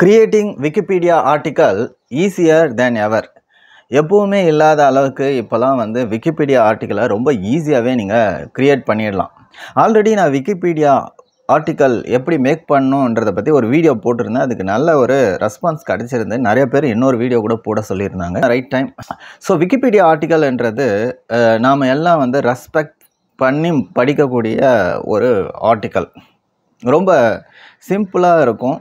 creating Wikipedia article easier than ever எப்போவுமே இல்லாத அளவுக்கு இப்போலாம் வந்து விக்கிபீடியா ஆர்டிக்கலை ரொம்ப ஈஸியாகவே நீங்கள் க்ரியேட் பண்ணிடலாம் ஆல்ரெடி நான் விக்கிபீடியா ஆர்டிக்கல் எப்படி மேக் பண்ணுன்றதை பற்றி ஒரு வீடியோ போட்டிருந்தேன் அதுக்கு நல்ல ஒரு ரெஸ்பான்ஸ் கிடச்சிருந்து நிறைய பேர் இன்னொரு வீடியோ கூட போட சொல்லியிருந்தாங்க ரைட் டைம் ஸோ விக்கிபீடியா ஆர்டிக்கல்ன்றது நாம் எல்லாம் வந்து ரெஸ்பெக்ட் பண்ணி படிக்கக்கூடிய ஒரு ஆர்டிக்கல் ரொம்ப சிம்பிளாக இருக்கும்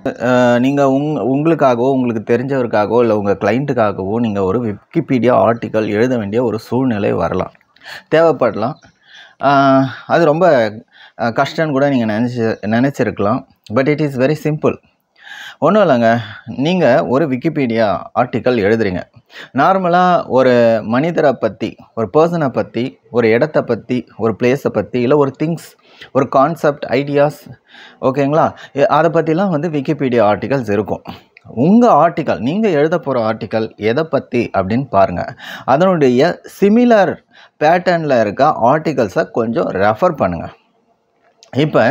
நீங்கள் உங் உங்களுக்காகவோ உங்களுக்கு தெரிஞ்சவருக்காகவோ இல்லை உங்கள் கிளைண்ட்டுக்காகவோ நீங்கள் ஒரு விக்கிபீடியா ஆர்டிக்கல் எழுத வேண்டிய ஒரு சூழ்நிலை வரலாம் தேவைப்படலாம் அது ரொம்ப கஷ்டம்னு கூட நீங்கள் நினச்சி நினச்சிருக்கலாம் but it is very simple ஒன்றும் இல்லைங்க நீங்கள் ஒரு விக்கிபீடியா ஆர்டிக்கல் எழுதுறீங்க நார்மலாக ஒரு மனிதரை பற்றி ஒரு பர்சனை பற்றி ஒரு இடத்த பற்றி ஒரு பிளேஸை பற்றி இல்லை ஒரு திங்ஸ் ஒரு கான்செப்ட் ஐடியாஸ் ஓகேங்களா அதை பற்றிலாம் வந்து விக்கிபீடியா ஆர்டிகல்ஸ் இருக்கும் உங்கள் ஆர்டிக்கல் நீங்கள் எழுத போகிற ஆர்டிக்கல் எதை பற்றி அப்படின்னு பாருங்கள் அதனுடைய சிமிலர் பேட்டர்னில் இருக்க ஆர்டிகல்ஸை கொஞ்சம் ரெஃபர் பண்ணுங்கள் இப்போ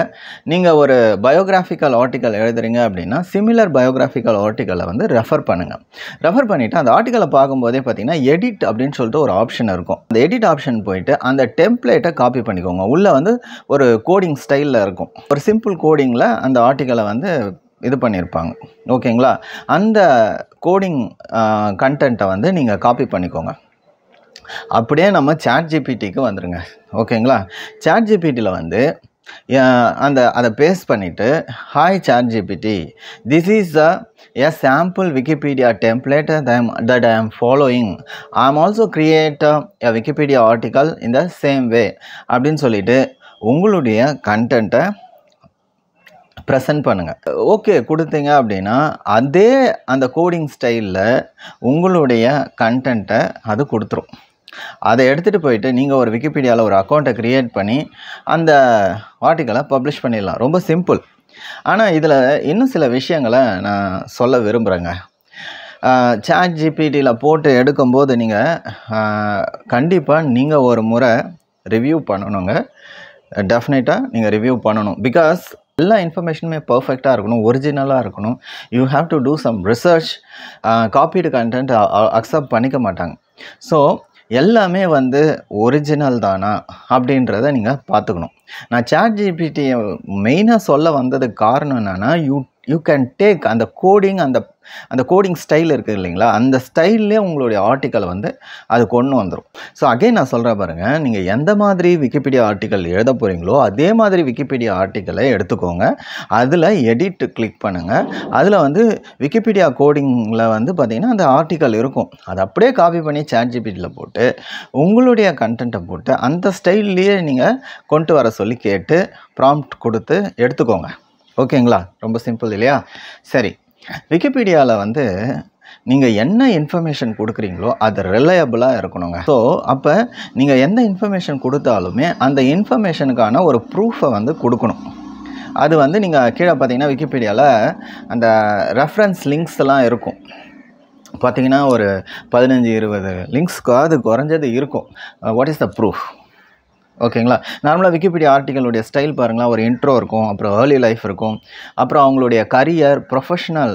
நீங்கள் ஒரு பயோகிராஃபிக்கல் ஆர்டிக்கல் எழுதுறீங்க அப்படின்னா சிமிலர் பயோகிராஃபிக்கல் ஆர்டிக்கலை வந்து ரெஃபர் பண்ணுங்கள் ரெஃபர் பண்ணிவிட்டு அந்த ஆர்டிக்கலை பார்க்கும்போதே பார்த்தீங்கன்னா எடிட் அப்படின்னு சொல்லிட்டு ஒரு ஆப்ஷன் இருக்கும் அந்த எடிட் ஆப்ஷன் போயிட்டு அந்த டெம்ப்ளேட்டை காப்பி பண்ணிக்கோங்க உள்ளே வந்து ஒரு கோடிங் ஸ்டைலில் இருக்கும் ஒரு சிம்பிள் கோடிங்கில் அந்த ஆர்டிக்கலை வந்து இது பண்ணியிருப்பாங்க ஓகேங்களா அந்த கோடிங் கண்டென்ட்டை வந்து நீங்கள் காப்பி பண்ணிக்கோங்க அப்படியே நம்ம சாட் ஜிபிடிக்கு வந்துடுங்க ஓகேங்களா சேட் ஜிபிடியில் வந்து அந்த அதை பேஸ் பண்ணிவிட்டு hi chat GPT this is a a sample Wikipedia template that I am following I am also create a Wikipedia article in the same way அப்படின்னு சொல்லிட்டு உங்களுடைய கண்டென்ட்டை ப்ரெசன்ட் பண்ணுங்கள் ஓகே கொடுத்தீங்க அப்படின்னா அதே அந்த கோடிங் ஸ்டைலில் உங்களுடைய கண்டென்ட்டை அது கொடுத்துரும் அதை எடுத்துகிட்டு போயிட்டு நீங்கள் ஒரு விக்கிபீடியாவில் ஒரு அக்கௌண்ட்டை க்ரியேட் பண்ணி அந்த ஆர்டிக்கலை பப்ளிஷ் பண்ணிடலாம் ரொம்ப சிம்பிள் ஆனால் இதில் இன்னும் சில விஷயங்களை நான் சொல்ல விரும்புகிறேங்க சாட் ஜிபிடியில் போட்டு எடுக்கும்போது நீங்கள் கண்டிப்பாக நீங்கள் ஒரு முறை ரிவ்யூ பண்ணணுங்க டெஃபினட்டாக நீங்கள் ரிவ்யூ பண்ணணும் பிகாஸ் எல்லா இன்ஃபர்மேஷனுமே பர்ஃபெக்டாக இருக்கணும் ஒரிஜினலாக இருக்கணும் you have to do some research காப்பீடு கண்டென்ட் அக்செப்ட் பண்ணிக்க மாட்டாங்க ஸோ எல்லாமே வந்து ஒரிஜினல் தானா அப்படின்றத நீங்கள் பார்த்துக்கணும் நான் சாட் ஜிபிடியை மெயினாக சொல்ல வந்ததுக்கு காரணம் என்னென்னா யூ யூ கேன் டேக் அந்த கோடிங் அந்த அந்த கோடிங் ஸ்டைல் இருக்குது இல்லைங்களா அந்த ஸ்டைல்லே உங்களுடைய ஆர்டிக்கல் வந்து அது கொண்டு வந்துடும் ஸோ அகைன் நான் சொல்கிற பாருங்கள் நீங்கள் எந்த மாதிரி விக்கிபீடியா ஆர்டிக்கல் எழுத போகிறீங்களோ அதே மாதிரி விக்கிபீடியா ஆர்டிக்கலை எடுத்துக்கோங்க அதில் எடிட் கிளிக் பண்ணுங்கள் அதில் வந்து விக்கிபீடியா கோடிங்கில் வந்து பார்த்திங்கன்னா அந்த ஆர்டிக்கல் இருக்கும் அதை அப்படியே காப்பி பண்ணி சேட் ஜிபிடியில் போட்டு உங்களுடைய கண்டென்ட்டை போட்டு அந்த ஸ்டைல்லையே நீங்கள் கொண்டு வர சொல்லி கேட்டு ப்ராம்ப்ட் கொடுத்து எடுத்துக்கோங்க ஓகேங்களா ரொம்ப சிம்பிள் இல்லையா சரி விக்கிபீடியாவில் வந்து நீங்கள் என்ன இன்ஃபர்மேஷன் கொடுக்குறீங்களோ அது ரிலையபிளாக இருக்கணுங்க ஸோ அப்போ நீங்கள் எந்த இன்ஃபர்மேஷன் கொடுத்தாலுமே அந்த இன்ஃபர்மேஷனுக்கான ஒரு ப்ரூஃபை வந்து கொடுக்கணும் அது வந்து நீங்கள் கீழே பார்த்தீங்கன்னா விக்கிபீடியாவில் அந்த ரெஃபரன்ஸ் லிங்க்ஸ்லாம் இருக்கும் பார்த்தீங்கன்னா ஒரு பதினஞ்சு இருபது லிங்க்ஸ்க்கு அது குறைஞ்சது இருக்கும் வாட் இஸ் த ப்ரூஃப் ஓகேங்களா நார்மலாக விக்கிபீடியா ஆர்டிக்கலுடைய ஸ்டைல் பாருங்களா ஒரு இன்ட்ரோ இருக்கும் அப்புறம் ஏர்லி லைஃப் இருக்கும் அப்புறம் அவங்களுடைய கரியர் ப்ரொஃபஷ்னல்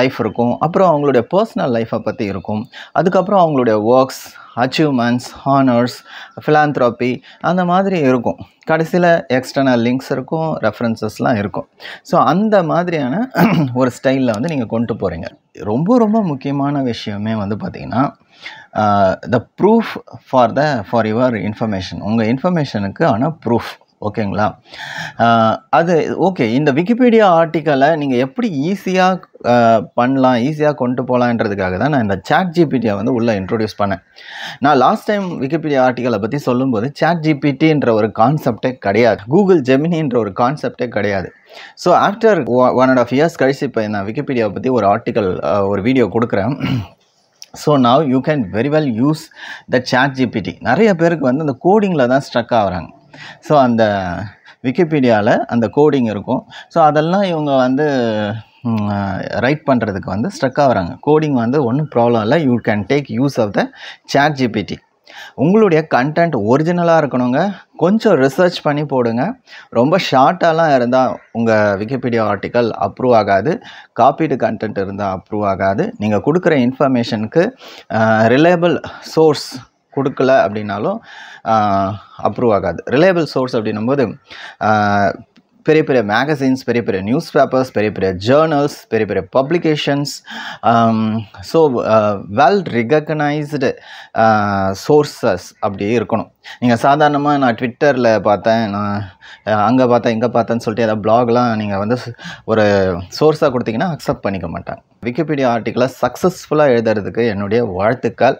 லைஃப் இருக்கும் அப்புறம் அவங்களுடைய பர்சனல் லைஃப்பை பற்றி இருக்கும் அதுக்கப்புறம் அவங்களுடைய ஒர்க்ஸ் அச்சீவ்மெண்ட்ஸ் ஹானர்ஸ் ஃபிலாந்த்ராப்பி அந்த மாதிரி இருக்கும் கடைசியில் எக்ஸ்டர்னல் லிங்க்ஸ் இருக்கும் ரெஃபரன்சஸ்லாம் இருக்கும் ஸோ அந்த மாதிரியான ஒரு ஸ்டைலில் வந்து நீங்கள் கொண்டு போகிறீங்க ரொம்ப ரொம்ப முக்கியமான விஷயமே வந்து பார்த்திங்கன்னா the proof for the for your information உங்கள் இன்ஃபர்மேஷனுக்கு ஆனால் ப்ரூஃப் ஓகேங்களா அது ஓகே இந்த விக்கிபீடியா ஆர்டிக்கலை நீங்கள் எப்படி ஈஸியாக பண்ணலாம் ஈஸியாக கொண்டு போகலான்றதுக்காக தான் நான் இந்த சாட் ஜிபிடியை வந்து உள்ளே இன்ட்ரொடியூஸ் பண்ணேன் நான் லாஸ்ட் டைம் விக்கிபீடியா ஆர்டிக்கலை பற்றி சொல்லும்போது சாட் ஜிபிடின்ற ஒரு கான்செப்டே கிடையாது கூகுள் ஜெமினின்ற ஒரு கான்செப்டே கிடையாது so after one and half years கழிச்சு இப்போ நான் விக்கிபீடியாவை பற்றி ஒரு ஆர்டிக்கல் ஒரு வீடியோ கொடுக்குறேன் so now you can very well use the chat GPT நிறைய பேருக்கு வந்து அந்த கோடிங்கில் தான் ஸ்ட்ரக் ஆகிறாங்க ஸோ அந்த விக்கிபீடியாவில் அந்த கோடிங் இருக்கும் ஸோ அதெல்லாம் இவங்க வந்து ரைட் பண்ணுறதுக்கு வந்து ஸ்ட்ரக் ஆகிறாங்க கோடிங் வந்து ஒன்றும் ப்ராப்ளம் இல்லை you can take use of the chat GPT உங்களுடைய கண்டென்ட் ஒரிஜினலாக இருக்கணுங்க கொஞ்சம் ரிசர்ச் பண்ணி போடுங்க ரொம்ப ஷார்ட்டாலாம் இருந்தால் உங்கள் விக்கிபீடியா ஆர்டிக்கல் அப்ரூவ் ஆகாது காப்பீடு கண்டென்ட் இருந்தால் அப்ரூவ் ஆகாது நீங்கள் கொடுக்குற இன்ஃபர்மேஷனுக்கு ரிலையபிள் சோர்ஸ் கொடுக்கல அப்படின்னாலும் அப்ரூவ் ஆகாது ரிலையபிள் சோர்ஸ் அப்படின்னும்போது பெரிய பெரிய மேகசின்ஸ் பெரிய பெரிய நியூஸ் பேப்பர்ஸ் பெரிய பெரிய ஜேர்னல்ஸ் பெரிய பெரிய publications so well recognised sources அப்படி இருக்கணும் நீங்கள் சாதாரணமாக நான் ட்விட்டரில் பார்த்தேன் நான் அங்கே பார்த்தேன் இங்கே பார்த்தேன்னு சொல்லிட்டு ஏதாவது பிளாக்லாம் நீங்கள் வந்து ஒரு சோர்ஸாக கொடுத்தீங்கன்னா அக்செப்ட் பண்ணிக்க மாட்டேன் விக்கிபீடியா ஆர்டிக்கலை சக்ஸஸ்ஃபுல்லாக எழுதுறதுக்கு என்னுடைய வாழ்த்துக்கள்